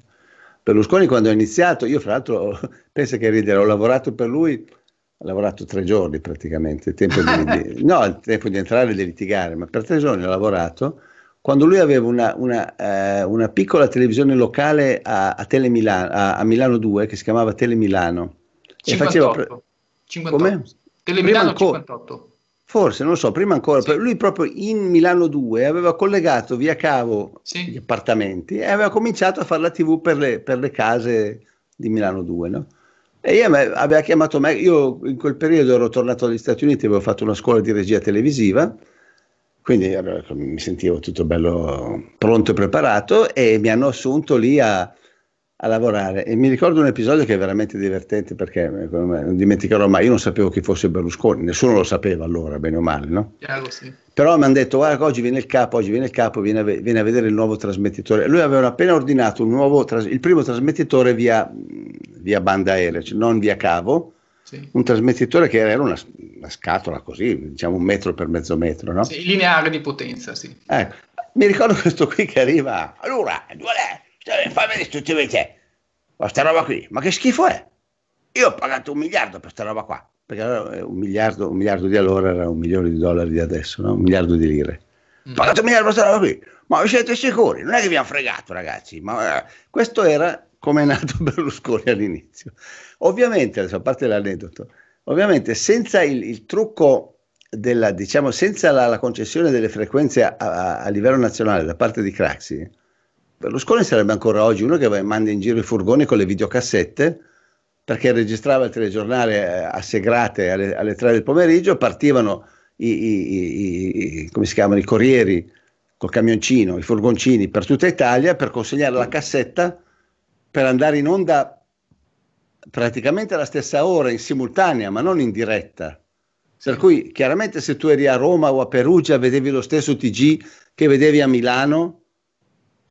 Berlusconi quando ha iniziato, io fra l'altro, [laughs] penso che ridere, ho lavorato per lui, ho lavorato tre giorni praticamente, tempo di, di, [laughs] no, il tempo di entrare e di litigare, ma per tre giorni ho lavorato quando lui aveva una, una, eh, una piccola televisione locale a, a, Milano, a, a, Milano 2 che si chiamava Telemilano. 58. E faceva pre- 58. Come? Telemilano 58. Forse, non so, prima ancora, sì. lui proprio in Milano 2 aveva collegato via cavo sì. gli appartamenti e aveva cominciato a fare la tv per le, per le case di Milano 2, no? E io aveva chiamato me, io in quel periodo ero tornato dagli Stati Uniti, avevo fatto una scuola di regia televisiva, quindi mi sentivo tutto bello pronto e preparato e mi hanno assunto lì a, a lavorare e mi ricordo un episodio che è veramente divertente perché eh, non dimenticherò mai, io non sapevo chi fosse Berlusconi, nessuno lo sapeva allora, bene o male, no? Chiaro, sì. Però mi hanno detto guarda oggi viene il capo, oggi viene il capo, viene a, viene a vedere il nuovo trasmettitore. Lui aveva appena ordinato nuovo, il primo trasmettitore via, via banda aerea, cioè non via cavo, sì. un trasmettitore che era una, una, scatola così, diciamo un metro per mezzo metro, no? Sì, lineare di potenza, sì. Ecco. Mi ricordo [laughs] questo qui che arriva, allora, qual è? Cioè, fai vedere tutti i te. Questa roba qui, ma che schifo è? Io ho pagato un miliardo per questa roba qua, perché eh, un, miliardo, un miliardo, di allora era un milione di dollari di adesso, no? un miliardo di lire. Ho mm. pagato un miliardo per questa roba qui, ma vi siete sicuri? Non è che vi hanno fregato ragazzi, ma eh, questo era come è nato [laughs] Berlusconi all'inizio. Ovviamente, adesso a parte l'aneddoto, ovviamente senza il, il trucco della, diciamo, senza la, la, concessione delle frequenze a, a, a, livello nazionale da parte di Craxi, Berlusconi sarebbe ancora oggi uno che manda in giro i furgoni con le videocassette perché registrava il telegiornale eh, a Segrate alle, alle 3 del pomeriggio, partivano i, i, i, come si chiamano, i corrieri col camioncino, i furgoncini per tutta Italia per consegnare la cassetta per andare in onda praticamente alla stessa ora, in simultanea, ma non in diretta. Per cui chiaramente se tu eri a Roma o a Perugia vedevi lo stesso TG che vedevi a Milano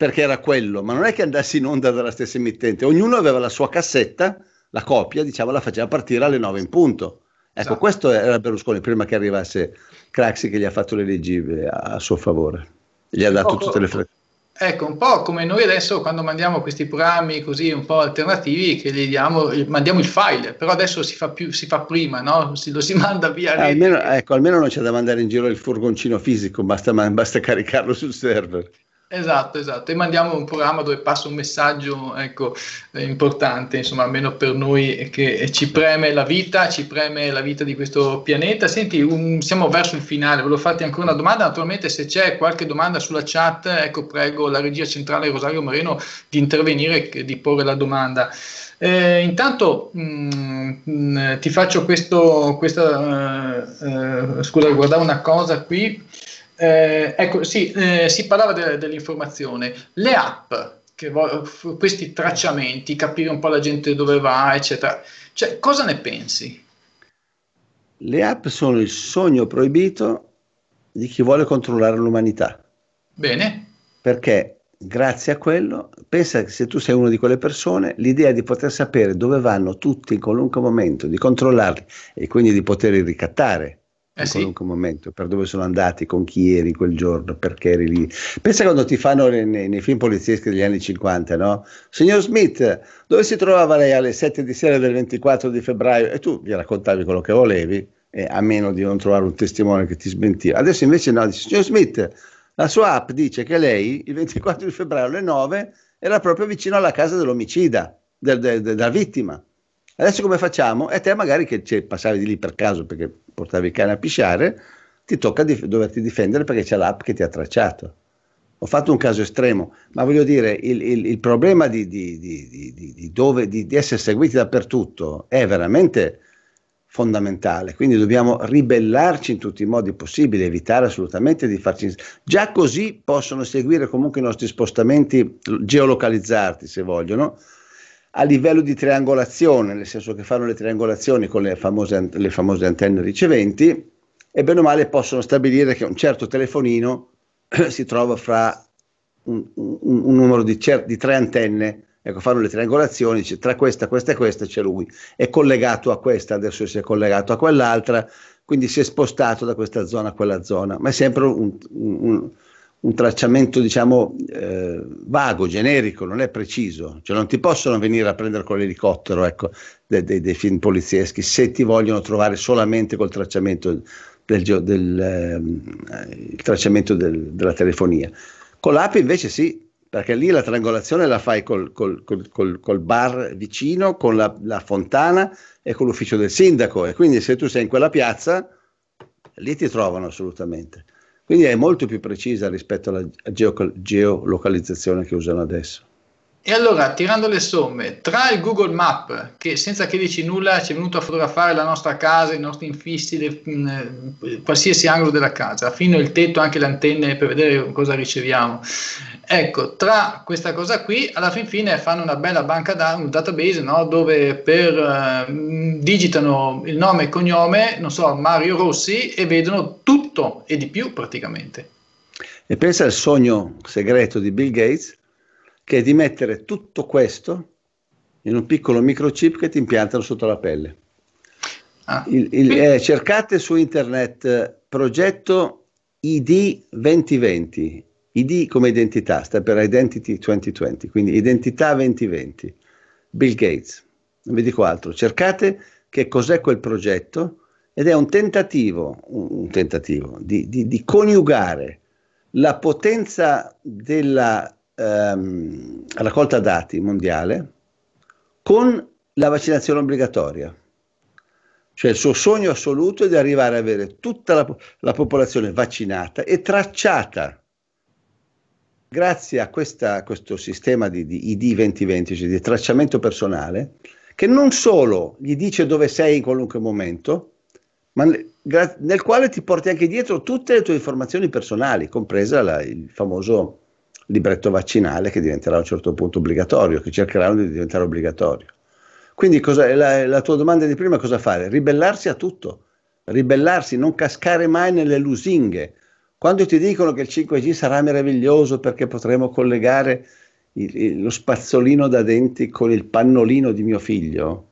perché era quello, ma non è che andassi in onda dalla stessa emittente, ognuno aveva la sua cassetta, la copia, diciamo, la faceva partire alle 9 in punto. Ecco, esatto. questo era Berlusconi prima che arrivasse Craxi che gli ha fatto le leggi eh, a, suo favore, gli ha dato tutte le frequenze. Ecco, un po' come noi adesso quando mandiamo questi programmi così un po' alternativi che gli diamo, mandiamo il file, però adesso si fa, più, si fa prima, no? si, lo si [laughs] manda via. Eh, almeno, ecco, almeno non c'è da mandare in giro il furgoncino fisico, basta, basta caricarlo sul server. Esatto, esatto. E mandiamo un programma dove passa un messaggio ecco, eh, importante, insomma, almeno per noi che eh, ci preme la vita, ci preme la vita di questo pianeta. Senti, un, siamo verso il finale, volevo farti ancora una domanda. Naturalmente, se c'è qualche domanda sulla chat, ecco, prego la regia centrale Rosario Moreno di intervenire e di porre la domanda. Eh, intanto mh, mm, mh, mm, ti faccio questo, questa, uh, uh, scusa, guardavo una cosa qui. Eh, ecco, sì, eh, si parlava de- dell'informazione. Le app, vo- f- questi tracciamenti, capire un po' la gente dove va, eccetera. Cioè, cosa ne pensi? Le app sono il sogno proibito di chi vuole controllare l'umanità. Bene. Perché grazie a quello, pensa che se tu sei una di quelle persone, l'idea di poter sapere dove vanno tutti in qualunque momento, di controllarli e quindi di poterli ricattare eh, in sì. qualunque momento, per dove sono andati, con chi eri quel giorno, perché eri lì. Pensa quando ti fanno nei, nei film polizieschi degli anni 50, no? Signor Smith, dove si trovava lei alle 7 di sera del 24 di febbraio? E tu gli raccontavi quello che volevi, eh, a meno di non trovare un testimone che ti smentiva. Adesso invece no, dice, signor Smith, la sua app dice che lei il 24 di febbraio alle 9 era proprio vicino alla casa dell'omicida, del, del, della vittima. Adesso come facciamo? E te magari che cioè, passavi di lì per caso perché portavi il cane a pisciare, ti tocca dif- doverti difendere perché c'è l'app che ti ha tracciato. Ho fatto un caso estremo, ma voglio dire, il, il, il problema di, di, di, dove, di, essere seguiti dappertutto è veramente fondamentale, quindi dobbiamo ribellarci in tutti i modi possibili, evitare assolutamente di farci... Già così possono seguire comunque i nostri spostamenti, geolocalizzarti se vogliono, a livello di triangolazione, nel senso che fanno le triangolazioni con le famose, le famose antenne riceventi e bene o male possono stabilire che un certo telefonino [clears throat] si trova fra un, un, un numero di, cer- di, tre antenne, ecco, fanno le triangolazioni, dice, tra questa, questa e questa c'è lui, è collegato a questa, adesso si è collegato a quell'altra, quindi si è spostato da questa zona a quella zona, ma è sempre un, un un tracciamento, diciamo, eh, vago, generico, non è preciso. Cioè non ti possono venire a prendere con l'elicottero, ecco, dei, dei, dei film polizieschi, se ti vogliono trovare solamente col tracciamento del, del ehm, eh, tracciamento del, della telefonia. Con l'app invece sì, perché lì la triangolazione la fai col, col, col, col bar vicino, con la, la, fontana e con l'ufficio del sindaco e quindi se tu sei in quella piazza, lì ti trovano assolutamente. Quindi è molto più precisa rispetto alla geolocalizzazione che usano adesso. E allora, tirando le somme, tra il Google Map, che senza chiederci nulla ci è venuto a fotografare la nostra casa, i nostri infissi, le, mh, mm, eh, qualsiasi angolo della casa, fino al tetto, anche le antenne per vedere cosa riceviamo. Ecco, tra questa cosa qui, alla fin fine fanno una bella banca dati, un database, no? dove per, uh, digitano il nome e cognome, non so, Mario Rossi, e vedono tutto e di più praticamente. E pensa al sogno segreto di Bill Gates che è di mettere tutto questo in un piccolo microchip che ti impiantano sotto la pelle. Ah, il, il, eh, cercate su internet eh, progetto ID 2020, ID come identità, sta per Identity 2020, quindi identità 2020, Bill Gates, non vi dico altro, cercate che cos'è quel progetto ed è un tentativo, un, un tentativo di, di, di coniugare la potenza della ehm, raccolta dati mondiale con la vaccinazione obbligatoria. Cioè il suo sogno assoluto è di arrivare ad avere tutta la, la popolazione vaccinata e tracciata. Grazie a, questa, a questo sistema di, di ID 2020, cioè di tracciamento personale, che non solo gli dice dove sei in qualunque momento, ma nel quale ti porti anche dietro tutte le tue informazioni personali, compresa la, il famoso libretto vaccinale che diventerà a un certo punto obbligatorio, che cercheranno di diventare obbligatorio. Quindi cosa, la, la tua domanda di prima è cosa fare? Ribellarsi a tutto, ribellarsi, non cascare mai nelle lusinghe. Quando ti dicono che il 5G sarà meraviglioso perché potremo collegare il, lo spazzolino da denti con il pannolino di mio figlio,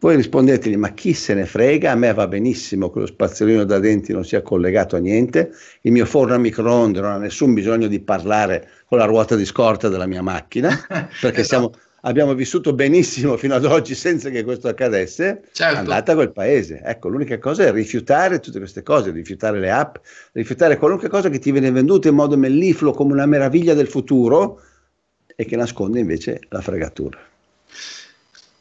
voi rispondetegli, ma chi se ne frega, a me va benissimo che lo spazzolino da denti non sia collegato a niente, il mio forno a microonde non ha nessun bisogno di parlare con la ruota di scorta della mia macchina, [laughs] perché esatto. siamo, abbiamo vissuto benissimo fino ad oggi senza che questo accadesse, certo. a quel paese. Ecco, l'unica cosa è rifiutare tutte queste cose, rifiutare le app, rifiutare qualunque cosa che ti viene venduta in modo mellifluo come una meraviglia del futuro e che nasconde invece la fregatura.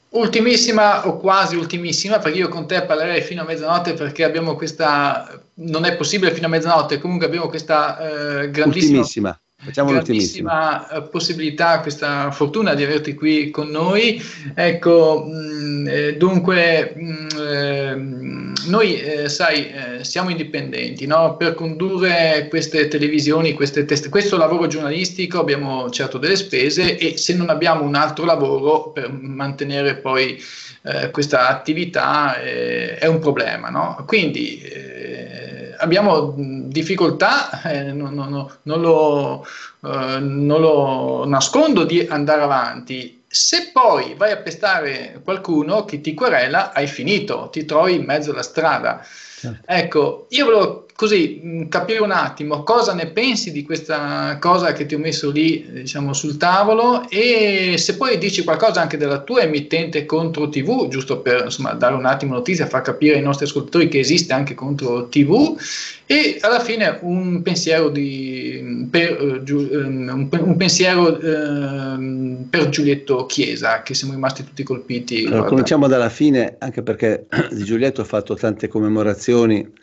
Ultimissima o quasi ultimissima, perché io con te parlerei fino a mezzanotte perché abbiamo questa, non è possibile fino a mezzanotte, comunque abbiamo questa eh, grandissima... Ultimissima. Facciamo grandissima eh, possibilità, questa fortuna di averti qui con noi. Ecco, mh, mm, eh, dunque, mh, mm, eh, noi, eh, sai, eh, siamo indipendenti, no? Per condurre queste televisioni, queste test- questo lavoro giornalistico abbiamo certo delle spese e se non abbiamo un altro lavoro per mantenere poi eh, questa attività eh, è un problema. No? Quindi eh, abbiamo mm, difficoltà, non, eh, non, non, lo, eh, non lo nascondo, di andare avanti se poi vai a pestare qualcuno che ti querela, hai finito, ti trovi in mezzo alla strada. Certo. Ecco, io volevo così capire un attimo cosa ne pensi di questa cosa che ti ho messo lì, eh, diciamo, sul tavolo e se poi dici qualcosa anche della tua emittente contro TV, giusto per insomma, dare un attimo notizia, far capire ai nostri ascoltatori che esiste anche contro TV e alla fine un pensiero, di, per, eh, ehm, un, pensiero ehm, per, Giulietto Chiesa, che siamo rimasti tutti colpiti. Allora, cominciamo dalla fine, anche perché [clears throat] di Giulietto ho fatto tante commemorazioni situazioni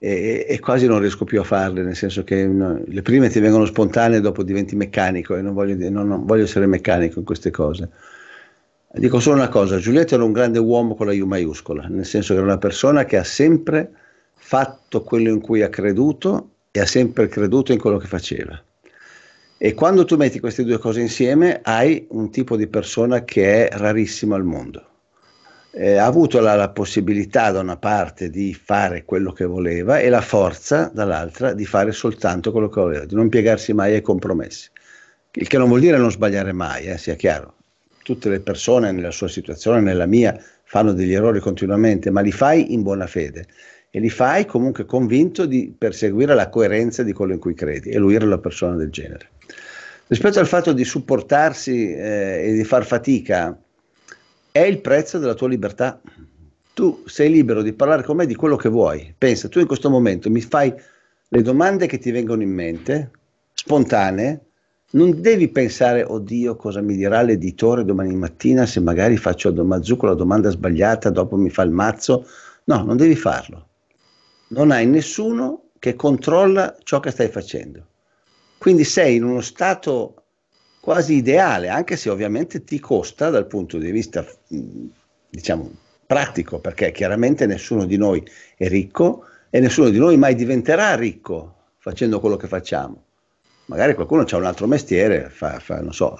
e, e, quasi non riesco più a farle, nel senso che no, le prime ti vengono spontanee, dopo diventi meccanico e non voglio, non, non voglio, essere meccanico in queste cose. Dico solo una cosa, Giulietto era un grande uomo con la U maiuscola, nel senso che era una persona che ha sempre fatto quello in cui ha creduto e ha sempre creduto in quello che faceva. E quando tu metti queste due cose insieme hai un tipo di persona che è rarissimo al mondo eh, ha avuto la, la, possibilità da una parte di fare quello che voleva e la forza dall'altra di fare soltanto quello che voleva, di non piegarsi mai ai compromessi. Il che non vuol dire non sbagliare mai, eh, sia chiaro. Tutte le persone nella sua situazione, nella mia, fanno degli errori continuamente, ma li fai in buona fede e li fai comunque convinto di perseguire la coerenza di quello in cui credi e lui era una persona del genere. Rispetto al fatto di supportarsi eh, e di far fatica, è il prezzo della tua libertà. Tu sei libero di parlare con me di quello che vuoi. Pensa, tu in questo momento mi fai le domande che ti vengono in mente, spontanee, non devi pensare, oddio, cosa mi dirà l'editore domani mattina se magari faccio a Don Mazzucco la domanda sbagliata, dopo mi fa il mazzo. No, non devi farlo. Non hai nessuno che controlla ciò che stai facendo. Quindi sei in uno stato quasi ideale, anche se ovviamente ti costa dal punto di vista, mm, diciamo, pratico, perché chiaramente nessuno di noi è ricco e nessuno di noi mai diventerà ricco facendo quello che facciamo. Magari qualcuno ha un altro mestiere, fa, fa, so,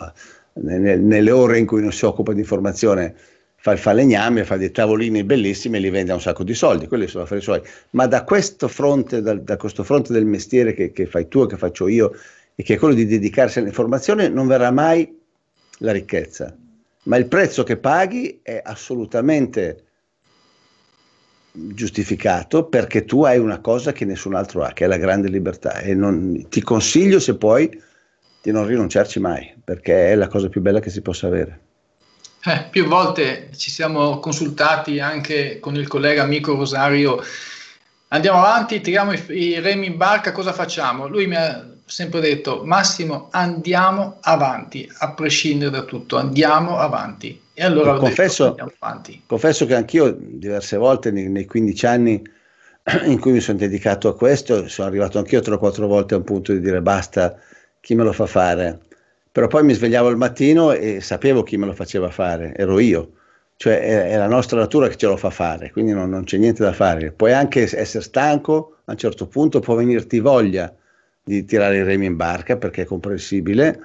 nelle ore in cui non si occupa di informazione fa il falegname, fa dei tavolini bellissimi e li vende un sacco di soldi, quelli sono affari suoi. Ma da questo fronte, da, da questo fronte del mestiere che, che fai tu e che faccio io, e che è quello di dedicarsi all'informazione, non verrà mai la ricchezza, ma il prezzo che paghi è assolutamente giustificato perché tu hai una cosa che nessun altro ha, che è la grande libertà e non, ti consiglio se puoi di non rinunciarci mai perché è la cosa più bella che si possa avere. Eh, più volte ci siamo consultati anche con il collega amico Rosario, andiamo avanti, tiriamo i, i remi in barca, cosa facciamo? Lui mi ha sempre detto, Massimo, andiamo avanti, a prescindere da tutto, andiamo avanti. E allora confesso, detto, avanti. confesso che anch'io diverse volte nei, nei 15 anni [clears throat] in cui mi sono dedicato a questo, sono arrivato anch'io tre o quattro volte a un punto di dire basta, chi me lo fa fare? Però poi mi svegliavo al mattino e sapevo chi me lo faceva fare, ero io. Cioè è, è la nostra natura che ce lo fa fare, quindi non, non c'è niente da fare. Puoi anche essere stanco, a un certo punto può venirti voglia di tirare i remi in barca perché è comprensibile,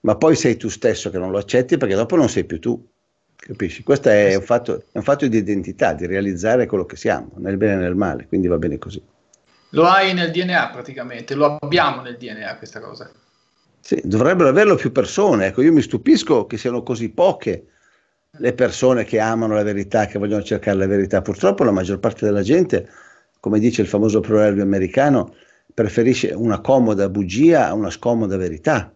ma poi sei tu stesso che non lo accetti perché dopo non sei più tu. Capisci? Questo è un fatto, è un fatto di identità, di realizzare quello che siamo, nel bene e nel male, quindi va bene così. Lo hai nel DNA praticamente, lo abbiamo nel DNA questa cosa. Sì, dovrebbero averlo più persone, ecco, io mi stupisco che siano così poche le persone che amano la verità, che vogliono cercare la verità. Purtroppo la maggior parte della gente, come dice il famoso proverbio americano, preferisce una comoda bugia a una scomoda verità.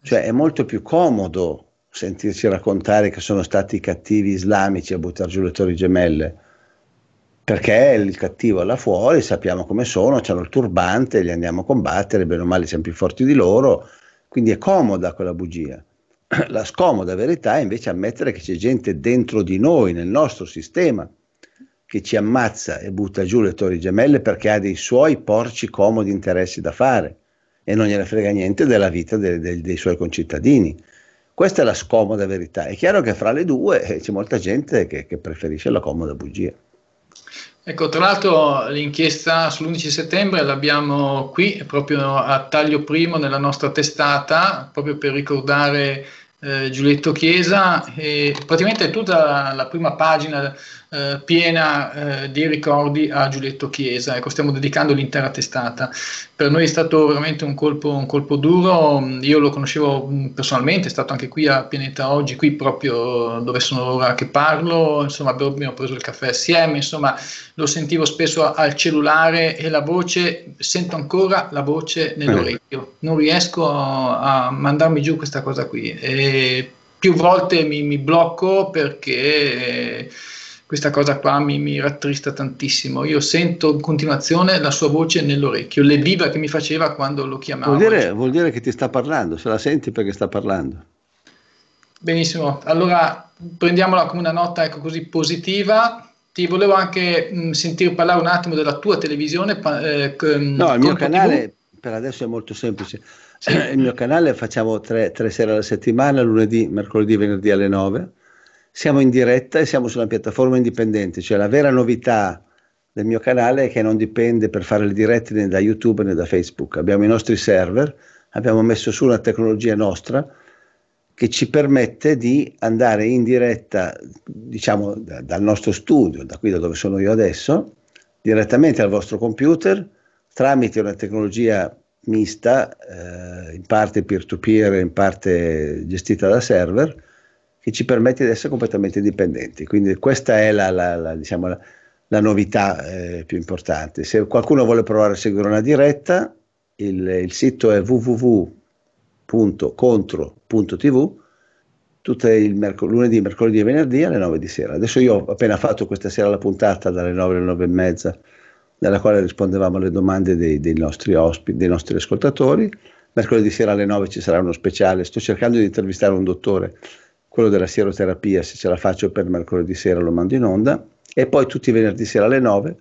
Cioè è molto più comodo sentirci raccontare che sono stati i cattivi islamici a buttare giù le torri gemelle, perché il cattivo è là fuori, sappiamo come sono, hanno il turbante, li andiamo a combattere, bene o male siamo più forti di loro, quindi è comoda quella bugia. [clears throat] La scomoda verità è invece ammettere che c'è gente dentro di noi, nel nostro sistema, che ci ammazza e butta giù le torri gemelle perché ha dei suoi porci comodi interessi da fare e non gliene frega niente della vita de, de, dei suoi concittadini. Questa è la scomoda verità. È chiaro che fra le due eh, c'è molta gente che, che preferisce la comoda bugia. Ecco, tra l'altro l'inchiesta sull'11 settembre l'abbiamo qui, proprio a taglio primo nella nostra testata, proprio per ricordare eh, Giulietto Chiesa. E praticamente tutta la, la prima pagina eh, piena eh, di ricordi a Giulietto Chiesa, ecco, stiamo dedicando l'intera testata. Per noi è stato veramente un colpo, un colpo duro, io lo conoscevo mm, personalmente, è stato anche qui a Pianeta Oggi, qui proprio dove sono ora che parlo, insomma abbiamo preso il caffè assieme, insomma lo sentivo spesso al cellulare e la voce, sento ancora la voce nell'orecchio, non riesco a mandarmi giù questa cosa qui. E più volte mi, mi blocco perché questa cosa qua mi, mi, rattrista tantissimo. Io sento in continuazione la sua voce nell'orecchio, le viva che mi faceva quando lo chiamavo. Vuol dire, vuol dire che ti sta parlando, se la senti perché sta parlando. Benissimo, allora prendiamola come una nota ecco, così positiva. Ti volevo anche mh, mm, sentire parlare un attimo della tua televisione. Eh, con, mm, no, il mio canale TV. per adesso è molto semplice. Sì. [clears throat] Il mio canale facciamo tre, tre sere alla settimana, lunedì, mercoledì, venerdì alle 9 siamo in diretta e siamo su una piattaforma indipendente, cioè la vera novità del mio canale è che non dipende per fare le dirette né da YouTube né da Facebook. Abbiamo i nostri server, abbiamo messo su una tecnologia nostra che ci permette di andare in diretta, diciamo, da, dal nostro studio, da qui da dove sono io adesso, direttamente al vostro computer tramite una tecnologia mista, eh, in parte peer-to-peer, in parte gestita da server che ci permette di essere completamente dipendenti. Quindi questa è la, la, la, diciamo, la novità eh, più importante. Se qualcuno vuole provare a seguire una diretta, il, il sito è www.contro.tv tutti i mercol- lunedì, mercoledì e venerdì alle 9 di sera. Adesso io ho appena fatto questa sera la puntata dalle 9 alle 9 e mezza, nella quale rispondevamo alle domande dei, dei nostri ospiti, dei nostri ascoltatori. Mercoledì sera alle 9 ci sarà uno speciale. Sto cercando di intervistare un dottore quello della sieroterapia, se ce la faccio per mercoledì sera lo mando in onda, e poi tutti i venerdì sera alle 9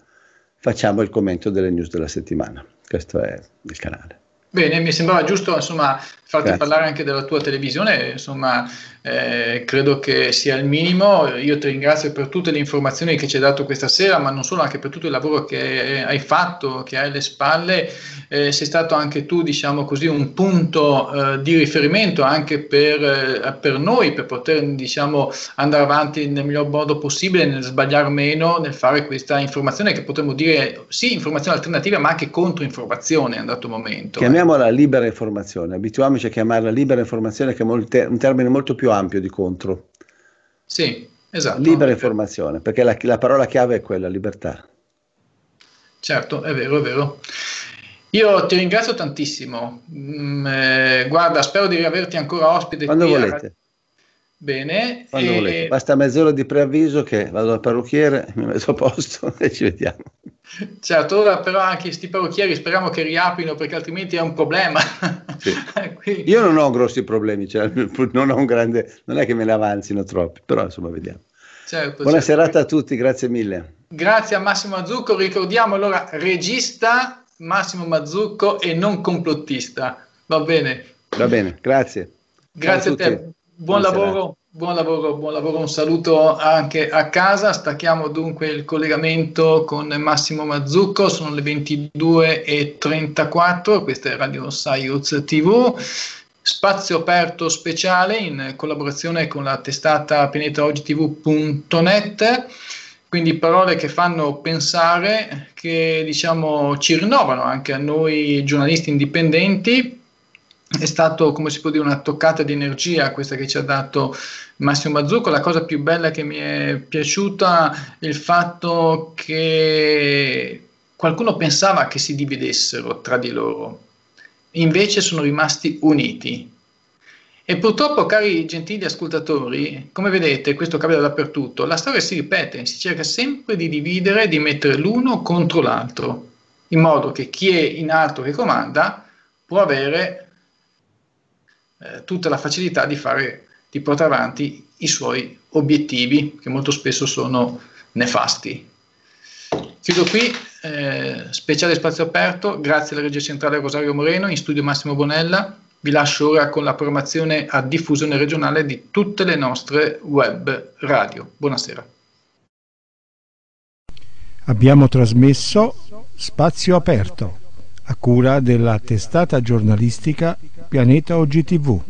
facciamo il commento delle news della settimana. Questo è il canale. Bene, mi sembrava giusto insomma, farti Grazie. parlare anche della tua televisione, insomma eh, credo che sia il minimo. Io ti ringrazio per tutte le informazioni che ci hai dato questa sera, ma non solo, anche per tutto il lavoro che hai fatto, che hai alle spalle. Eh, sei stato anche tu, diciamo così, un punto eh, di riferimento anche per, eh, per, noi, per poter diciamo, andare avanti nel miglior modo possibile, nel sbagliare meno, nel fare questa informazione che potremmo dire sì, informazione alternativa, ma anche controinformazione a un dato momento. Chiamiamola ecco. libera informazione, abituiamoci piace chiamarla libera informazione, che è un termine molto più ampio di contro. Sì, esatto. Libera informazione, perché la, la parola chiave è quella, libertà. Certo, è vero, è vero. Io ti ringrazio tantissimo. Mm, eh, guarda, spero di averti ancora ospite. Quando volete. Bene. E... Basta mezz'ora di preavviso che vado al parrucchiere, [laughs] mi metto a posto [laughs] e ci vediamo. Certo, ora però anche questi parrucchieri speriamo che riaprino perché altrimenti è un problema. Sì. [laughs] Quindi... Io non ho grossi problemi, cioè, non, ho grande, non, è che me ne avanzino troppi, però insomma vediamo. Certo, Buona certo. serata a tutti, grazie mille. Grazie a Massimo Mazzucco, ricordiamo allora regista Massimo Mazzucco e non complottista. Va bene. Va bene, grazie. Grazie a te. Buon lavoro, buon lavoro, buon lavoro, un saluto anche a casa. Stacchiamo dunque il collegamento con Massimo Mazzucco, sono le 22.34, questa è Radio Science TV. Spazio aperto speciale in collaborazione con la testata pianetaogitv.net quindi parole che fanno pensare, che diciamo ci rinnovano anche a noi giornalisti indipendenti è stato, come si può dire, una toccata di energia questa che ci ha dato Massimo Mazzucco. La cosa più bella che mi è piaciuta è il fatto che qualcuno pensava che si dividessero tra di loro, invece sono rimasti uniti. E purtroppo, cari gentili ascoltatori, come vedete, questo capita dappertutto, la storia si ripete, si cerca sempre di dividere, di mettere l'uno contro l'altro, in modo che chi è in alto che comanda può avere eh, tutta la facilità di, fare, di portare avanti i suoi obiettivi che molto spesso sono nefasti. Chiudo qui, eh, speciale spazio aperto, grazie alla regia centrale Rosario Moreno, in studio Massimo Bonella, vi lascio ora con la programmazione a diffusione regionale di tutte le nostre web radio. Buonasera. Abbiamo trasmesso Spazio Aperto, a cura della testata giornalistica pianeta OGTV.